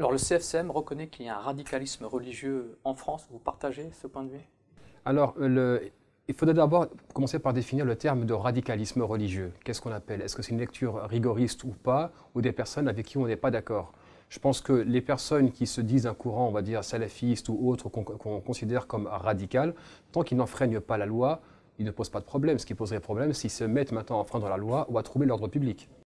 Alors le CFCM reconnaît qu'il y a un radicalisme religieux en France. Vous partagez ce point de vue Alors il faudrait d'abord commencer par définir le terme de radicalisme religieux. Qu'est-ce qu'on appelle Est-ce que c'est une lecture rigoriste ou pas, ou des personnes avec qui on n'est pas d'accord Je pense que les personnes qui se disent un courant, on va dire salafiste ou autre, qu'on considère comme radical, tant qu'ils n'enfreignent pas la loi, ils ne posent pas de problème. Ce qui poserait problème, c'est s'ils se mettent maintenant à enfreindre la loi ou à trouver l'ordre public.